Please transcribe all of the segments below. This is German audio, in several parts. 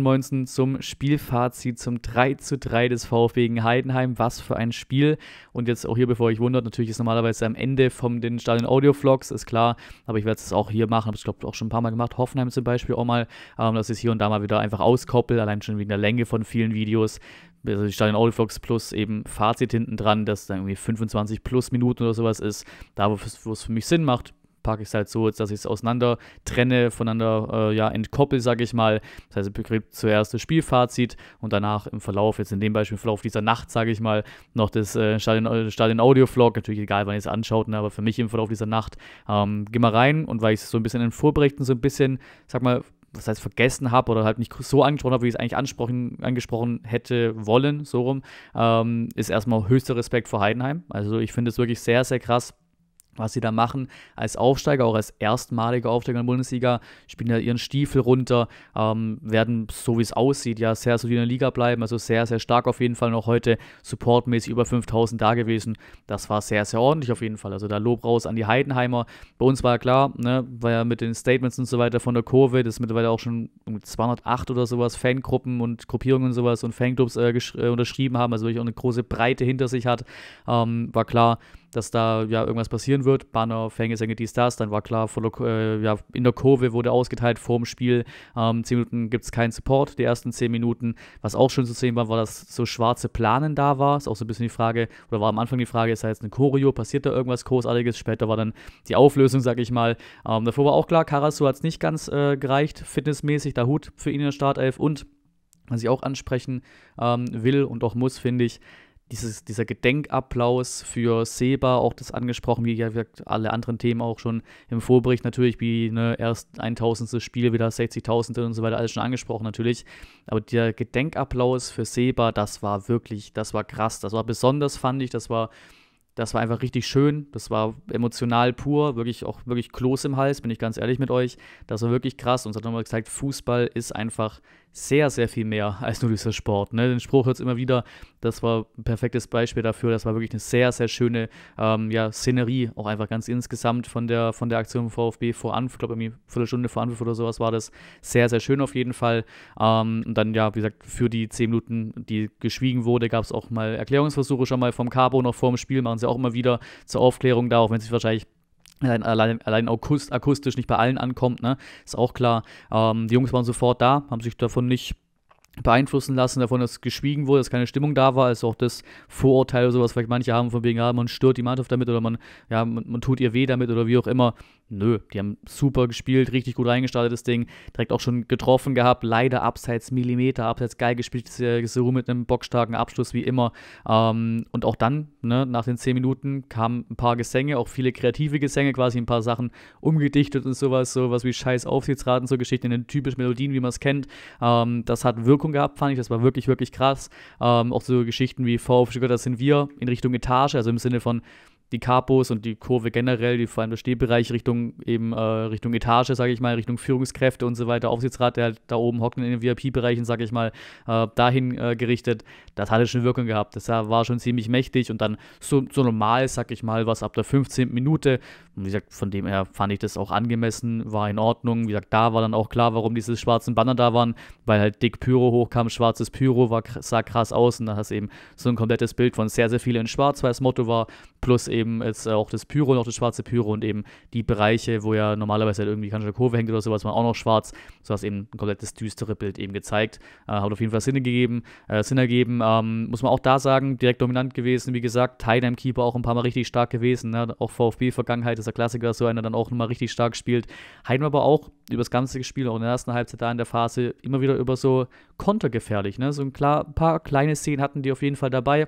2019 zum Spielfazit, zum 3 zu 3 des VfB gegen Heidenheim. Was für ein Spiel. Und jetzt auch hier, bevor ich wundert, natürlich ist normalerweise am Ende von den Stadion Audio Vlogs, ist klar. Aber ich werde es auch hier machen. Habe ich glaube auch schon ein paar Mal gemacht. Hoffenheim zum Beispiel auch mal. Ähm, dass ich es hier und da mal wieder einfach auskoppel. Allein schon wegen der Länge von vielen Videos also die Stadion Audio Vlogs plus eben Fazit hinten dran, dass dann irgendwie 25 plus Minuten oder sowas ist, da wo es für mich Sinn macht, packe ich es halt so, dass ich es auseinander trenne, voneinander äh, ja, entkoppel, sage ich mal. Das heißt, ich kriege zuerst das Spielfazit und danach im Verlauf, jetzt in dem Beispiel im Verlauf dieser Nacht, sage ich mal, noch das äh, Stadion, äh, Audio Vlog. Natürlich egal, wann ihr es anschaut, ne, aber für mich im Verlauf dieser Nacht. Ähm, geh mal rein und weil ich es so ein bisschen in Vorberichten so ein bisschen, sag mal, was heißt vergessen habe oder halt nicht so angesprochen habe, wie ich es eigentlich ansprochen, angesprochen hätte wollen, so rum, ähm, ist erstmal höchster Respekt vor Heidenheim. Also ich finde es wirklich sehr, sehr krass, was sie da machen als Aufsteiger, auch als erstmaliger Aufsteiger in der Bundesliga, spielen ja ihren Stiefel runter, ähm, werden, so wie es aussieht, ja sehr solide in der Liga bleiben, also sehr, sehr stark auf jeden Fall noch heute, supportmäßig über 5000 da gewesen, das war sehr, sehr ordentlich auf jeden Fall, also da Lob raus an die Heidenheimer, bei uns war ja klar, ne, war ja mit den Statements und so weiter von der Kurve, das ist mittlerweile auch schon 208 oder sowas, Fangruppen und Gruppierungen und sowas und Fanclubs äh, äh, unterschrieben haben, also wirklich auch eine große Breite hinter sich hat, ähm, war klar, dass da ja irgendwas passieren wird. Banner, Fängesänge, dies, das. Dann war klar, vor, äh, ja, in der Kurve wurde ausgeteilt vor dem Spiel. Ähm, zehn Minuten gibt es keinen Support. Die ersten zehn Minuten, was auch schön zu sehen war, war, dass so schwarze Planen da war. Ist auch so ein bisschen die Frage, oder war am Anfang die Frage, ist da jetzt ein Choreo, passiert da irgendwas Großartiges? Später war dann die Auflösung, sag ich mal. Ähm, davor war auch klar, Karasu hat es nicht ganz äh, gereicht, fitnessmäßig. Da Hut für ihn in der Startelf und was ich auch ansprechen ähm, will und auch muss, finde ich, dieses, dieser Gedenkapplaus für Seba, auch das angesprochen, wie gesagt, alle anderen Themen auch schon im Vorbericht natürlich, wie ne, erst 1000. Spiel, wieder 60.000 und so weiter, alles schon angesprochen natürlich. Aber der Gedenkapplaus für Seba, das war wirklich, das war krass, das war besonders, fand ich, das war. Das war einfach richtig schön, das war emotional pur, wirklich auch wirklich Kloß im Hals, bin ich ganz ehrlich mit euch. Das war wirklich krass. und es hat nochmal gezeigt, Fußball ist einfach sehr, sehr viel mehr als nur dieser Sport. Ne? Den Spruch hört es immer wieder, das war ein perfektes Beispiel dafür. Das war wirklich eine sehr, sehr schöne ähm, ja, Szenerie, auch einfach ganz insgesamt von der, von der Aktion VfB vor Anpfiff, ich glaube irgendwie Viertelstunde vor Anpfiff oder sowas war das. Sehr, sehr schön auf jeden Fall. Ähm, und dann, ja, wie gesagt, für die zehn Minuten, die geschwiegen wurde, gab es auch mal Erklärungsversuche schon mal vom Cabo noch vor dem Spiel, machen sie auch immer wieder zur Aufklärung da, auch wenn sich wahrscheinlich allein, allein akustisch nicht bei allen ankommt, ne? Ist auch klar. Ähm, die Jungs waren sofort da, haben sich davon nicht beeinflussen lassen, davon, dass geschwiegen wurde, dass keine Stimmung da war, ist also auch das Vorurteil oder sowas, vielleicht manche haben, von wegen, ja, man stört die Mannschaft damit oder man, ja, man, man tut ihr weh damit oder wie auch immer, nö, die haben super gespielt, richtig gut reingestartet, das Ding. Direkt auch schon getroffen gehabt, leider abseits Millimeter, abseits geil gespielt, das äh, Seru mit einem bockstarken Abschluss wie immer. Ähm, und auch dann, ne, nach den 10 Minuten, kamen ein paar Gesänge, auch viele kreative Gesänge, quasi ein paar Sachen umgedichtet und sowas, sowas wie scheiß Aufsichtsraten, so Geschichten in den typischen Melodien, wie man es kennt. Ähm, das hat Wirkung gehabt, fand ich, das war wirklich, wirklich krass. Ähm, auch so Geschichten wie VfG, das sind wir in Richtung Etage, also im Sinne von, die Kapos und die Kurve generell, die vor allem der Stehbereich Richtung eben äh, Richtung Etage, sage ich mal, Richtung Führungskräfte und so weiter, Aufsichtsrat, der halt da oben hockt in den VIP-Bereichen, sage ich mal, äh, dahin äh, gerichtet, das hatte halt schon Wirkung gehabt. Das war schon ziemlich mächtig und dann so, so normal, sag ich mal, was ab der 15. Minute. Und wie gesagt, von dem her fand ich das auch angemessen, war in Ordnung. Wie gesagt, da war dann auch klar, warum diese schwarzen Banner da waren, weil halt dick Pyro hochkam, schwarzes Pyro war, sah krass aus und da hast du eben so ein komplettes Bild von sehr, sehr vielen in Schwarz, weil das Motto war, plus eben eben jetzt auch das Pyro, noch das schwarze Pyro und eben die Bereiche, wo ja normalerweise halt irgendwie keine Kurve hängt oder sowas, waren auch noch schwarz. So hast eben ein komplettes düstere Bild eben gezeigt. Äh, hat auf jeden Fall Sinn gegeben, äh, Sinn ergeben. Ähm, muss man auch da sagen, direkt dominant gewesen, wie gesagt, Tynam Keeper auch ein paar Mal richtig stark gewesen. Ne? Auch VfB-Vergangenheit ist der Klassiker, so einer dann auch nochmal richtig stark spielt. Heiden aber auch über das ganze Spiel, auch in der ersten Halbzeit da in der Phase, immer wieder über so kontergefährlich. Ne? So ein klar, paar kleine Szenen hatten die auf jeden Fall dabei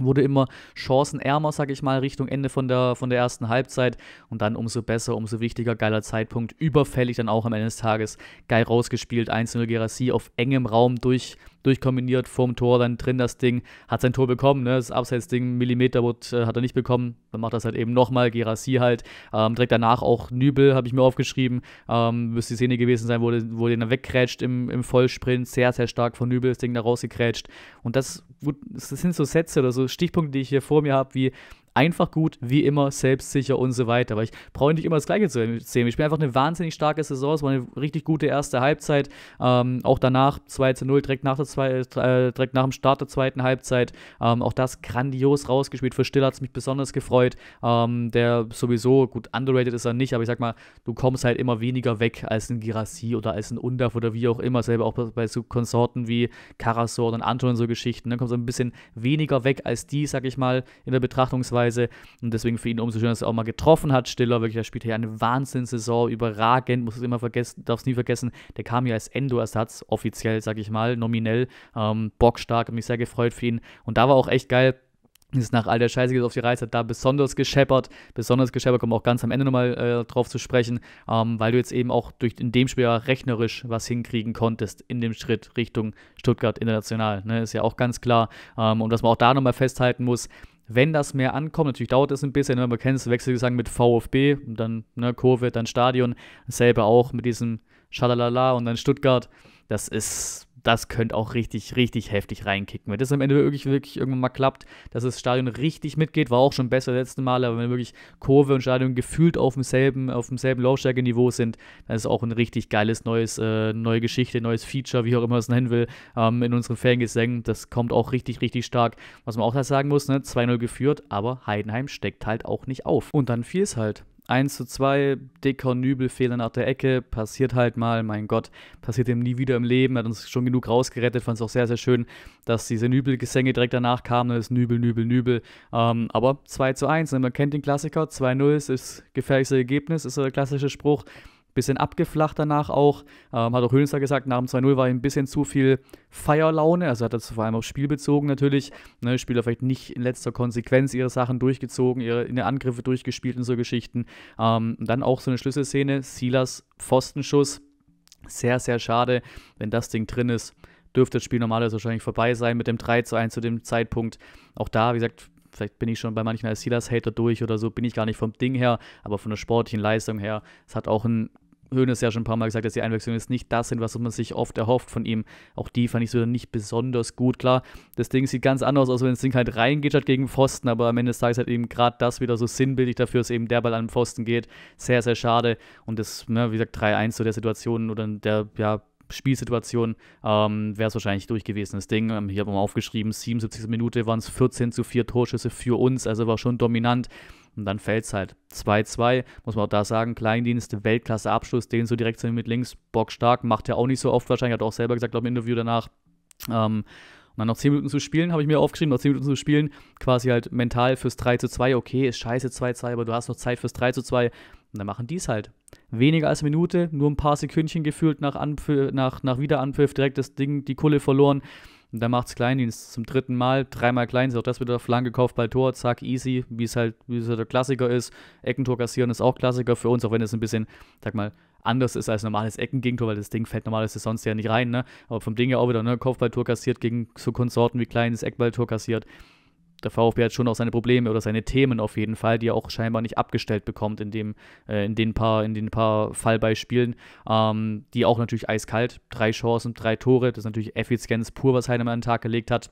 wurde immer chancenärmer, sage ich mal, Richtung Ende von der, von der ersten Halbzeit und dann umso besser, umso wichtiger, geiler Zeitpunkt, überfällig dann auch am Ende des Tages, geil rausgespielt, 1-0 Gerassi auf engem Raum durch, durchkombiniert vorm Tor, dann drin das Ding, hat sein Tor bekommen, ne? das Abseitsding, Millimeter wird, äh, hat er nicht bekommen, dann macht das halt eben nochmal, Gerassi halt, ähm, direkt danach auch Nübel, habe ich mir aufgeschrieben, ähm, müsste die Szene gewesen sein, wo, wo den dann wegkrätscht im, im Vollsprint, sehr, sehr stark von Nübel das Ding da rausgekrätscht und das, das sind so Sätze oder so Stichpunkte, die ich hier vor mir habe, wie einfach gut, wie immer, selbstsicher und so weiter. Aber ich brauche nicht immer das Gleiche zu sehen. Ich spiele einfach eine wahnsinnig starke Saison. Es war eine richtig gute erste Halbzeit. Ähm, auch danach 2 zu 0, direkt nach, der zwei, äh, direkt nach dem Start der zweiten Halbzeit. Ähm, auch das grandios rausgespielt. Für Still hat es mich besonders gefreut. Ähm, der sowieso, gut, underrated ist er nicht, aber ich sag mal, du kommst halt immer weniger weg als ein Girassi oder als ein Undaf oder wie auch immer. Selber auch bei so Konsorten wie Karasor und Anton und so Geschichten. Dann ne, kommst du ein bisschen weniger weg als die, sag ich mal, in der Betrachtungsweise. Sichtweise. Und deswegen für ihn umso schöner, dass er auch mal getroffen hat. Stiller, wirklich, er spielt hier eine Wahnsinnssaison, überragend, muss es immer vergessen, darf es nie vergessen. Der kam ja als Endo-Ersatz, offiziell, sag ich mal, nominell, ähm, bockstark, hat mich sehr gefreut für ihn. Und da war auch echt geil, ist nach all der Scheiße geht auf die Reise, hat da besonders gescheppert, besonders gescheppert, kommen wir auch ganz am Ende nochmal äh, drauf zu sprechen, ähm, weil du jetzt eben auch durch in dem Spiel ja rechnerisch was hinkriegen konntest in dem Schritt Richtung Stuttgart International, ne, ist ja auch ganz klar ähm, und was man auch da nochmal festhalten muss, wenn das mehr ankommt, natürlich dauert es ein bisschen, ne? man kennt es Wechselgesang mit VfB und dann ne, Kurve, dann Stadion, selber auch mit diesem Schalalala und dann Stuttgart. Das ist das könnte auch richtig, richtig heftig reinkicken. Wenn das am Ende wirklich, wirklich irgendwann mal klappt, dass das Stadion richtig mitgeht, war auch schon besser das letzte Mal, aber wenn wirklich Kurve und Stadion gefühlt auf demselben, auf demselben Lautstärkeniveau sind, dann ist auch ein richtig geiles neues, äh, neue Geschichte, neues Feature, wie auch immer man es nennen will, ähm, in unseren Fangesängen. Das kommt auch richtig, richtig stark. Was man auch da sagen muss, ne? 2-0 geführt, aber Heidenheim steckt halt auch nicht auf. Und dann fiel es halt. 1 zu 2, dicker Nübelfehler nach der Ecke, passiert halt mal, mein Gott, passiert ihm nie wieder im Leben, hat uns schon genug rausgerettet, fand es auch sehr, sehr schön, dass diese Nübelgesänge direkt danach kamen, das Nübel, Nübel, Nübel, ähm, aber 2 zu 1, man kennt den Klassiker, 2-0 ist das gefährlichste Ergebnis, ist so der klassische Spruch, bisschen abgeflacht danach auch. Ähm, hat auch Höhlenster gesagt, nach dem 2-0 war ihm ein bisschen zu viel Feierlaune. Also hat das vor allem aufs Spiel bezogen natürlich. Ne, Spieler vielleicht nicht in letzter Konsequenz ihre Sachen durchgezogen, ihre, ihre Angriffe durchgespielt und so Geschichten. Ähm, dann auch so eine Schlüsselszene, Silas Pfostenschuss. Sehr, sehr schade, wenn das Ding drin ist. Dürfte das Spiel normalerweise wahrscheinlich vorbei sein mit dem 3 zu 1 zu dem Zeitpunkt. Auch da, wie gesagt, vielleicht bin ich schon bei manchen als Silas-Hater durch oder so, bin ich gar nicht vom Ding her, aber von der sportlichen Leistung her, es hat auch ein ist ja schon ein paar Mal gesagt, dass die Einwechslungen jetzt nicht das sind, was man sich oft erhofft von ihm. Auch die fand ich so nicht besonders gut. Klar, das Ding sieht ganz anders aus, wenn das Ding halt reingeht statt gegen Pfosten, aber am Ende des Tages halt eben gerade das wieder so sinnbildlich dafür, dass eben der Ball an den Pfosten geht. Sehr, sehr schade. Und das, ne, wie gesagt, 3-1 zu der Situation oder der, ja, Spielsituation ähm, wäre es wahrscheinlich durch gewesen. Das Ding, ähm, ich habe mal aufgeschrieben, 77. Minute waren es 14 zu 4 Torschüsse für uns, also war schon dominant. Und dann fällt es halt 2-2. Muss man auch da sagen, Kleindienst, Weltklasse-Abschluss, den so direkt mit links, bockstark, macht er auch nicht so oft wahrscheinlich, hat auch selber gesagt, glaube ich, im Interview danach. Ähm, und dann noch 10 Minuten zu spielen, habe ich mir aufgeschrieben, noch 10 Minuten zu spielen, quasi halt mental fürs 3 2, okay, ist scheiße 2-2, aber du hast noch Zeit fürs 3 2. Und dann machen die es halt. Weniger als eine Minute, nur ein paar Sekündchen gefühlt nach, Anpfiff, nach, nach Wiederanpfiff, direkt das Ding, die Kulle verloren. Und dann macht macht's Kleindienst zum dritten Mal, dreimal Kleindienst, auch das wieder Flanke, Kopfball, Tor, zack, easy, wie es halt, wie es halt der Klassiker ist. Eckentor kassieren ist auch Klassiker für uns, auch wenn es ein bisschen, sag mal, anders ist als normales Eckengegentor, weil das Ding fällt normales ist sonst ja nicht rein, ne? Aber vom Ding ja auch wieder, ne? Kaufballtor kassiert gegen so Konsorten wie Kleines, Eckballtor kassiert der VfB hat schon auch seine Probleme oder seine Themen auf jeden Fall, die er auch scheinbar nicht abgestellt bekommt in, dem, äh, in, den, paar, in den paar Fallbeispielen. Ähm, die auch natürlich eiskalt, drei Chancen, drei Tore, das ist natürlich Effizienz pur, was Heinemann an den Tag gelegt hat.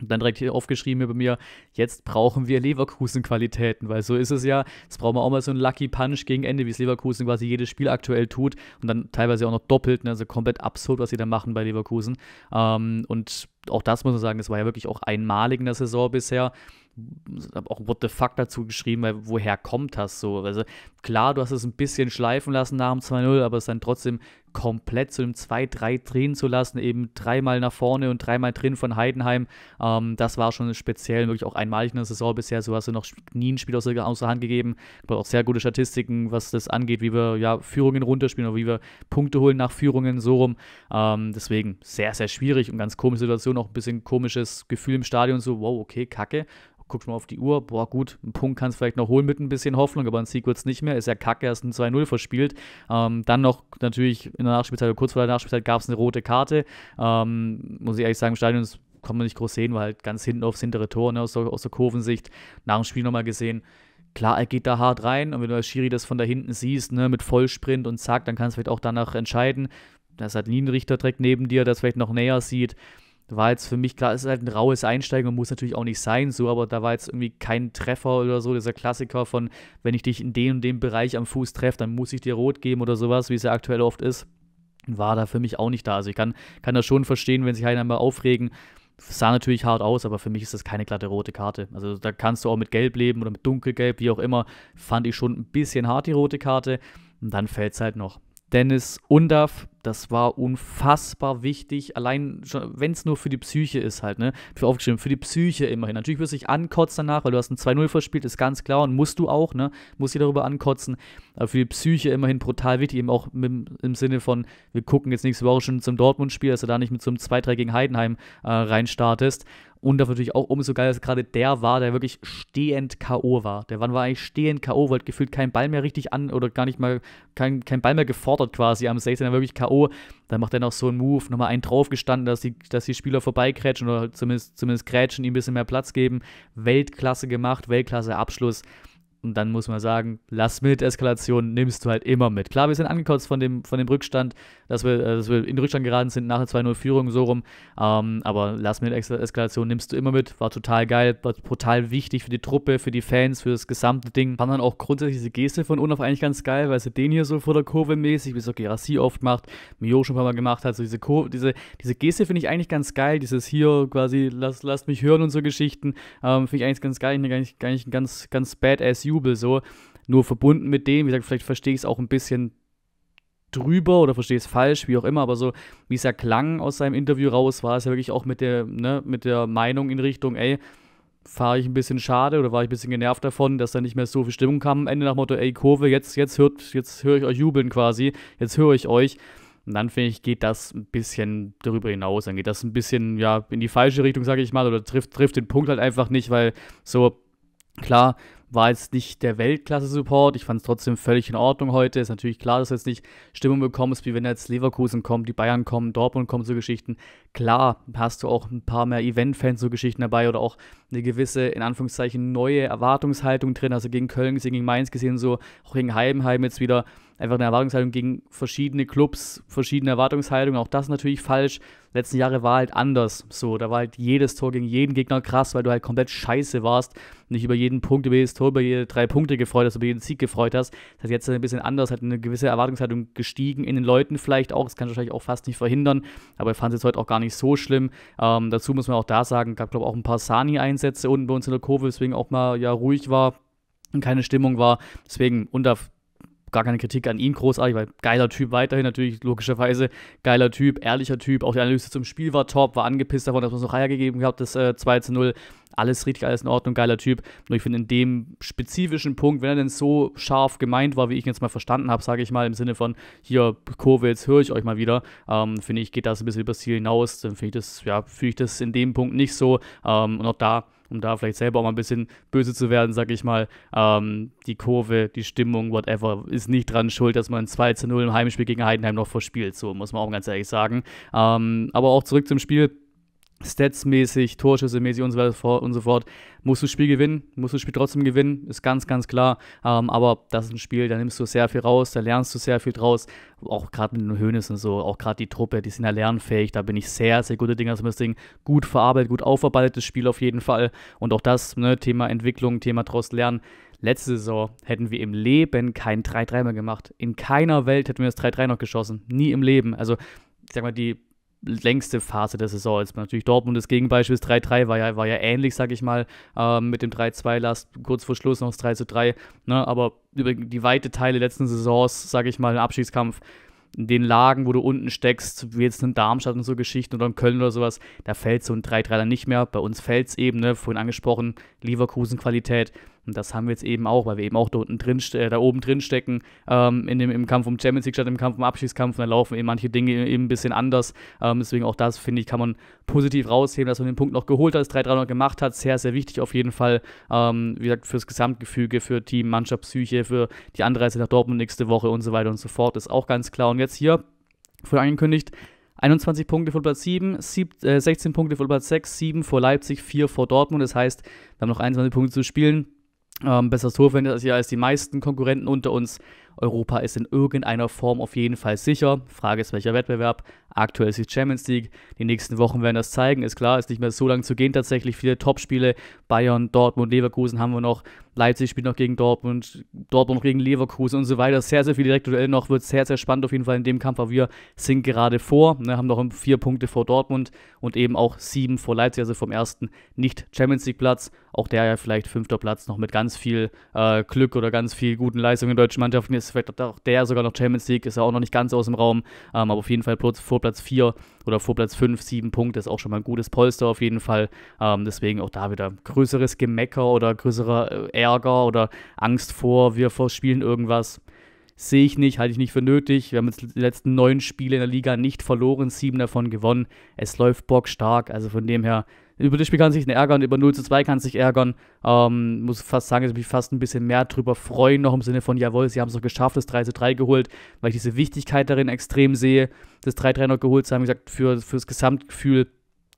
Und dann direkt hier aufgeschrieben über mir, jetzt brauchen wir Leverkusen-Qualitäten, weil so ist es ja. Jetzt brauchen wir auch mal so einen Lucky Punch gegen Ende, wie es Leverkusen quasi jedes Spiel aktuell tut und dann teilweise auch noch doppelt, ne? also komplett absurd, was sie da machen bei Leverkusen. Ähm, und auch das muss man sagen, das war ja wirklich auch einmalig in der Saison bisher habe auch What the fuck dazu geschrieben, weil woher kommt das so? Also klar, du hast es ein bisschen schleifen lassen nach dem 2-0, aber es ist dann trotzdem komplett zu einem 2-3 drehen zu lassen, eben dreimal nach vorne und dreimal drin von Heidenheim. Ähm, das war schon speziell, wirklich auch einmalig in der Saison bisher. So hast du noch nie ein Spiel aus der, aus der Hand gegeben. Aber auch sehr gute Statistiken, was das angeht, wie wir ja, Führungen runterspielen oder wie wir Punkte holen nach Führungen, so rum. Ähm, deswegen sehr, sehr schwierig und ganz komische Situation, auch ein bisschen komisches Gefühl im Stadion, so wow, okay, kacke guckst mal auf die Uhr, boah gut, einen Punkt kannst du vielleicht noch holen mit ein bisschen Hoffnung, aber ein Sieg wird es nicht mehr, ist ja kacke, erst ein 2-0 verspielt. Ähm, dann noch natürlich in der Nachspielzeit oder kurz vor der Nachspielzeit gab es eine rote Karte. Ähm, muss ich ehrlich sagen, im Stadion kann man nicht groß sehen, weil halt ganz hinten aufs hintere Tor, ne, aus, der, aus der Kurvensicht, nach dem Spiel nochmal gesehen, klar, er geht da hart rein und wenn du als Schiri das von da hinten siehst, ne, mit Vollsprint und zack, dann kannst du vielleicht auch danach entscheiden, dass halt ein Linienrichter direkt neben dir der es vielleicht noch näher sieht war jetzt für mich klar, es ist halt ein raues Einsteigen und muss natürlich auch nicht sein, so, aber da war jetzt irgendwie kein Treffer oder so, dieser Klassiker von, wenn ich dich in dem und dem Bereich am Fuß treffe, dann muss ich dir rot geben oder sowas, wie es ja aktuell oft ist. War da für mich auch nicht da. Also ich kann, kann das schon verstehen, wenn sich einer mal aufregen. Sah natürlich hart aus, aber für mich ist das keine glatte rote Karte. Also da kannst du auch mit Gelb leben oder mit Dunkelgelb, wie auch immer. Fand ich schon ein bisschen hart die rote Karte. Und dann fällt es halt noch. Dennis Undav, das war unfassbar wichtig, allein wenn es nur für die Psyche ist halt, ne? Für aufgeschrieben, für die Psyche immerhin. Natürlich wirst du dich ankotzen danach, weil du hast ein 2-0 verspielt, ist ganz klar und musst du auch, ne? Musst dich darüber ankotzen. Aber für die Psyche immerhin brutal wichtig, eben auch im, im Sinne von, wir gucken jetzt nächste Woche schon zum Dortmund-Spiel, dass du da nicht mit so einem 2-3 gegen Heidenheim äh, reinstartest. Und das natürlich auch umso geil, dass gerade der war, der wirklich stehend K.O. war. Der Wann war eigentlich stehend K.O., weil gefühlt kein Ball mehr richtig an oder gar nicht mal, kein, kein Ball mehr gefordert quasi am 16er, wirklich K.O K.O., dann macht er noch so einen Move, nochmal einen draufgestanden, dass die, dass die Spieler vorbeikrätschen oder zumindest, zumindest krätschen, ihm ein bisschen mehr Platz geben. Weltklasse gemacht, Weltklasse Abschluss. Und dann muss man sagen, lass mit Eskalation nimmst du halt immer mit. Klar, wir sind angekotzt von dem, von dem Rückstand, dass wir, äh, dass wir in den Rückstand geraten sind nach der 2-0-Führung, so rum. Ähm, aber lass mit Eskalation nimmst du immer mit. War total geil, war total wichtig für die Truppe, für die Fans, für das gesamte Ding. Fand dann auch grundsätzlich diese Geste von Olaf eigentlich ganz geil, weil sie den hier so vor der Kurve mäßig, wie es auch Gerassi oft macht, Mio schon ein paar Mal gemacht hat. So diese, Kurve, diese, diese Geste finde ich eigentlich ganz geil. Dieses hier quasi, lass, lasst mich hören und so Geschichten. Ähm, finde ich eigentlich ganz geil. Eigentlich, eigentlich, eigentlich ein ganz, ganz badass Jubel so. Nur verbunden mit dem, wie gesagt, vielleicht verstehe ich es auch ein bisschen drüber oder verstehe es falsch, wie auch immer, aber so, wie es ja klang aus seinem Interview raus, war es ja wirklich auch mit der, ne, mit der Meinung in Richtung, ey, fahre ich ein bisschen schade oder war ich ein bisschen genervt davon, dass da nicht mehr so viel Stimmung kam am Ende nach Motto, ey, Kurve, jetzt, jetzt hört, jetzt höre ich euch jubeln quasi, jetzt höre ich euch. Und dann finde ich, geht das ein bisschen darüber hinaus. Dann geht das ein bisschen, ja, in die falsche Richtung, sage ich mal, oder trifft, trifft den Punkt halt einfach nicht, weil so, klar, war jetzt nicht der Weltklasse-Support. Ich fand es trotzdem völlig in Ordnung heute. Ist natürlich klar, dass du jetzt nicht Stimmung bekommst, wie wenn jetzt Leverkusen kommt, die Bayern kommen, Dortmund kommen, so Geschichten. Klar, hast du auch ein paar mehr Event-Fans, so Geschichten dabei oder auch eine gewisse, in Anführungszeichen, neue Erwartungshaltung drin. Also gegen Köln gesehen, gegen Mainz gesehen, so auch gegen Heidenheim jetzt wieder einfach eine Erwartungshaltung gegen verschiedene Clubs, verschiedene Erwartungshaltungen. Auch das natürlich falsch letzten Jahre war halt anders. So, da war halt jedes Tor gegen jeden Gegner krass, weil du halt komplett scheiße warst. Nicht über jeden Punkt, über jedes Tor, über jede drei Punkte gefreut hast, über jeden Sieg gefreut hast. Das ist jetzt ein bisschen anders, hat eine gewisse Erwartungshaltung gestiegen in den Leuten vielleicht auch. Das kann ich wahrscheinlich auch fast nicht verhindern, aber ich fand es jetzt heute auch gar nicht so schlimm. Ähm, dazu muss man auch da sagen, gab glaube ich auch ein paar Sani-Einsätze unten bei uns in der Kurve, deswegen auch mal ja ruhig war und keine Stimmung war. Deswegen unter gar keine Kritik an ihn großartig, weil geiler Typ weiterhin natürlich, logischerweise. Geiler Typ, ehrlicher Typ. Auch die Analyse zum Spiel war top, war angepisst davon, dass man es noch Eier gegeben hat, das äh, 2 zu 0. Alles richtig, alles in Ordnung, geiler Typ. Nur ich finde in dem spezifischen Punkt, wenn er denn so scharf gemeint war, wie ich ihn jetzt mal verstanden habe, sage ich mal, im Sinne von hier, Kurve, jetzt höre ich euch mal wieder, ähm, finde ich, geht das ein bisschen über das Ziel hinaus. Dann finde ich das, ja, fühle ich das in dem Punkt nicht so. Ähm, und auch da um da vielleicht selber auch mal ein bisschen böse zu werden, sag ich mal. Ähm, die Kurve, die Stimmung, whatever, ist nicht dran schuld, dass man 2 zu 0 im Heimspiel gegen Heidenheim noch verspielt. So muss man auch ganz ehrlich sagen. Ähm, aber auch zurück zum Spiel. Stats-mäßig, Torschüsse-mäßig und so weiter und so fort. Musst du das Spiel gewinnen, musst du das Spiel trotzdem gewinnen, ist ganz, ganz klar. Ähm, aber das ist ein Spiel, da nimmst du sehr viel raus, da lernst du sehr viel draus. Auch gerade mit den Höhnes und so, auch gerade die Truppe, die sind ja lernfähig. Da bin ich sehr, sehr guter Dinge, dass man das Ding gut verarbeitet, gut aufarbeitetes Spiel auf jeden Fall. Und auch das, ne, Thema Entwicklung, Thema draus lernen. Letzte Saison hätten wir im Leben kein 3-3 mehr gemacht. In keiner Welt hätten wir das 3-3 noch geschossen. Nie im Leben. Also, ich sag mal, die längste Phase der Saison. Jetzt natürlich Dortmund das Gegenbeispiel, ist 3-3 war ja, war ja ähnlich, sag ich mal, äh, mit dem 3-2 last kurz vor Schluss noch das 3-3. Ne? Aber über die weite Teile letzten Saisons, sag ich mal, ein Abschiedskampf, in den Lagen, wo du unten steckst, wie jetzt in Darmstadt und so Geschichten oder in Köln oder sowas, da fällt so ein 3-3 dann nicht mehr. Bei uns fällt es eben, ne? vorhin angesprochen, Leverkusen-Qualität. Und das haben wir jetzt eben auch, weil wir eben auch da, drin, äh, da oben drin stecken ähm, in dem, im Kampf um Champions League statt im Kampf um Abschiedskampf. Und da laufen eben manche Dinge e-, eben ein bisschen anders. Ähm, deswegen auch das, finde ich, kann man positiv rausheben, dass man den Punkt noch geholt hat, das 3-3 noch gemacht hat. Sehr, sehr wichtig auf jeden Fall. Ähm, wie gesagt, fürs Gesamtgefüge, für Team, Mannschaft, Psyche, für die Anreise nach Dortmund nächste Woche und so weiter und so fort. Ist auch ganz klar. Und jetzt hier, wurde angekündigt, 21 Punkte vor Platz 7, 16 äh, Punkte vor Platz 6, 7 vor Leipzig, 4 vor Dortmund. Das heißt, wir haben noch 21 Punkte zu spielen ähm, besseres Tor findet als, als die meisten Konkurrenten unter uns. Europa ist in irgendeiner Form auf jeden Fall sicher. Frage ist, welcher Wettbewerb? Aktuell ist die Champions League. Die nächsten Wochen werden das zeigen. Ist klar, ist nicht mehr so lang zu gehen. Tatsächlich viele Topspiele. Bayern, Dortmund, Leverkusen haben wir noch. Leipzig spielt noch gegen Dortmund, Dortmund noch gegen Leverkusen und so weiter. Sehr, sehr viel direkte Duelle noch. Wird sehr, sehr spannend auf jeden Fall in dem Kampf. Aber wir sind gerade vor, ne, haben noch vier Punkte vor Dortmund und eben auch sieben vor Leipzig, also vom ersten Nicht-Champions League-Platz. Auch der ja vielleicht fünfter Platz noch mit ganz viel äh, Glück oder ganz viel guten Leistungen in deutschen Mannschaften ist vielleicht auch der sogar noch Champions League, ist ja auch noch nicht ganz aus dem Raum. Ähm, aber auf jeden Fall vor Platz 4 oder vor Platz 5, 7 Punkte ist auch schon mal ein gutes Polster auf jeden Fall. Ähm, deswegen auch da wieder größeres Gemecker oder größerer äh, Ärger oder Angst vor, wir verspielen irgendwas. Sehe ich nicht, halte ich nicht für nötig. Wir haben jetzt die letzten neun Spiele in der Liga nicht verloren, sieben davon gewonnen. Es läuft bockstark, also von dem her über das Spiel kann sich ärgern, über 0 zu 2 kann sich ärgern. Ähm, muss fast sagen, dass ich mich fast ein bisschen mehr drüber freuen, noch im Sinne von, jawohl, sie haben es doch geschafft, das 3 zu 3 geholt, weil ich diese Wichtigkeit darin extrem sehe, das 3-3 noch geholt zu haben, wie gesagt, für, für das Gesamtgefühl.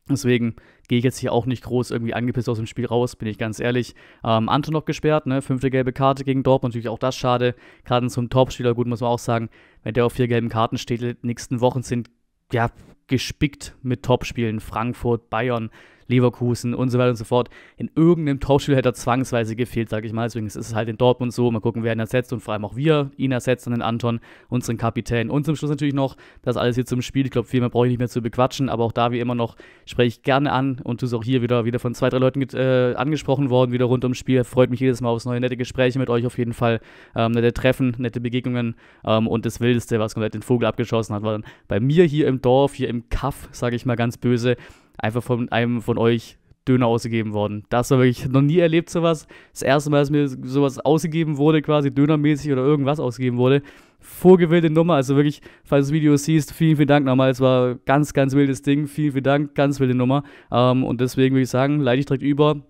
Deswegen gehe ich jetzt hier auch nicht groß irgendwie angepisst aus dem Spiel raus, bin ich ganz ehrlich. Ähm, Anton noch gesperrt, ne? Fünfte gelbe Karte gegen Dortmund, natürlich auch das schade. Karten zum Topspieler, gut, muss man auch sagen, wenn der auf vier gelben Karten steht, die nächsten Wochen sind ja gespickt mit Topspielen. Frankfurt, Bayern, Leverkusen und so weiter und so fort. In irgendeinem Topspiel hätte er zwangsweise gefehlt, sage ich mal. Deswegen ist es halt in Dortmund so. Mal gucken, wer ihn ersetzt und vor allem auch wir ihn ersetzen, und den Anton, unseren Kapitän. Und zum Schluss natürlich noch das alles hier zum Spiel. Ich glaube, viel mehr brauche ich nicht mehr zu bequatschen, aber auch da wie immer noch spreche ich gerne an und du bist auch hier wieder, wieder von zwei, drei Leuten äh, angesprochen worden, wieder rund ums Spiel. Freut mich jedes Mal aufs neue, nette Gespräche mit euch auf jeden Fall. Ähm, nette Treffen, nette Begegnungen ähm, und das Wildeste, was komplett den Vogel abgeschossen hat, war dann bei mir hier im Dorf, hier im Kaff, sage ich mal ganz böse, einfach von einem von euch Döner ausgegeben worden. Das war wirklich noch nie erlebt sowas. Das erste Mal, dass mir sowas ausgegeben wurde, quasi dönermäßig oder irgendwas ausgegeben wurde. Vorgewählte Nummer, also wirklich, falls du das Video siehst, vielen, vielen Dank nochmal. Es war ganz, ganz wildes Ding. Vielen, vielen Dank, ganz wilde Nummer. Ähm, und deswegen würde ich sagen, leite ich direkt über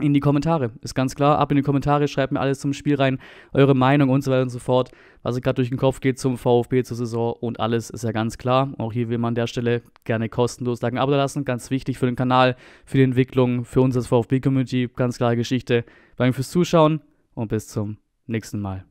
in die Kommentare. Ist ganz klar, ab in die Kommentare, schreibt mir alles zum Spiel rein, eure Meinung und so weiter und so fort, was euch gerade durch den Kopf geht zum VfB, zur Saison und alles ist ja ganz klar. Auch hier will man an der Stelle gerne kostenlos ein Lagen lassen. ganz wichtig für den Kanal, für die Entwicklung, für uns als VfB-Community, ganz klare Geschichte. Danke fürs Zuschauen und bis zum nächsten Mal.